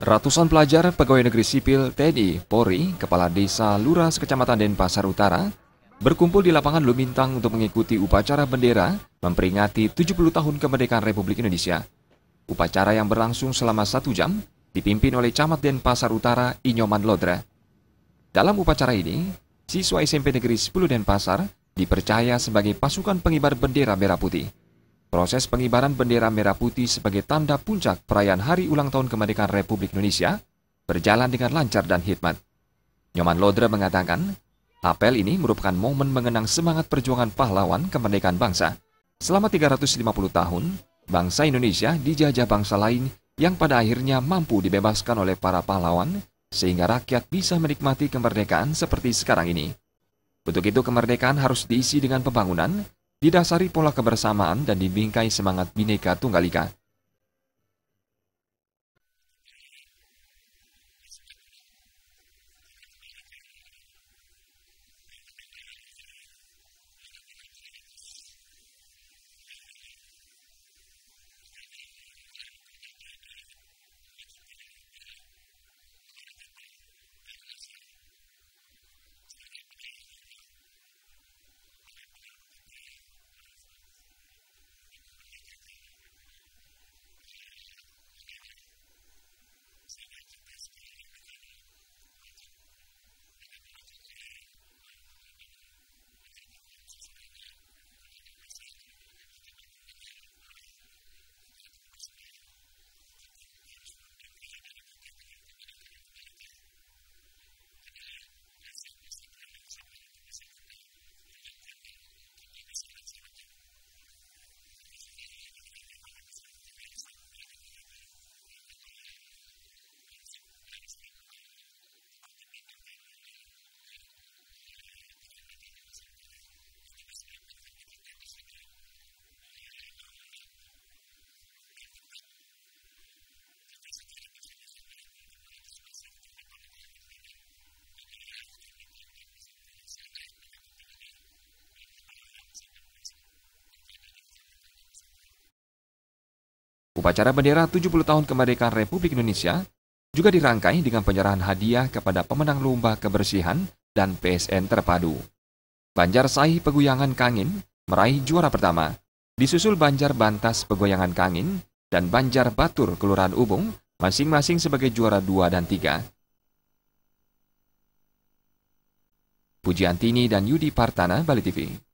Ratusan pelajar pegawai negeri sipil TNI, Polri, Kepala Desa, Luras, Kecamatan Denpasar Utara berkumpul di lapangan Lumintang untuk mengikuti upacara bendera memperingati 70 tahun kemerdekaan Republik Indonesia. Upacara yang berlangsung selama satu jam dipimpin oleh Camat Denpasar Utara Inyoman Lodra. Dalam upacara ini, siswa SMP Negeri 10 Denpasar dipercaya sebagai pasukan pengibar bendera merah putih. Proses pengibaran bendera merah putih sebagai tanda puncak perayaan Hari Ulang Tahun Kemerdekaan Republik Indonesia berjalan dengan lancar dan hikmat. Nyoman Lodre mengatakan, apel ini merupakan momen mengenang semangat perjuangan pahlawan kemerdekaan bangsa. Selama 350 tahun, bangsa Indonesia dijajah bangsa lain yang pada akhirnya mampu dibebaskan oleh para pahlawan sehingga rakyat bisa menikmati kemerdekaan seperti sekarang ini. Untuk itu kemerdekaan harus diisi dengan pembangunan, didasari pola kebersamaan dan dibingkai semangat Bhinneka Tunggal Ika. Upacara bendera 70 tahun kemerdekaan Republik Indonesia juga dirangkai dengan penyerahan hadiah kepada pemenang lomba kebersihan dan PSN terpadu. Banjar Sai Peguyangan Kangin meraih juara pertama, disusul Banjar Bantas Peguyangan Kangin dan Banjar Batur Kelurahan Ubung masing-masing sebagai juara dua dan 3. Pujiantini dan Yudi Partana, Bali TV.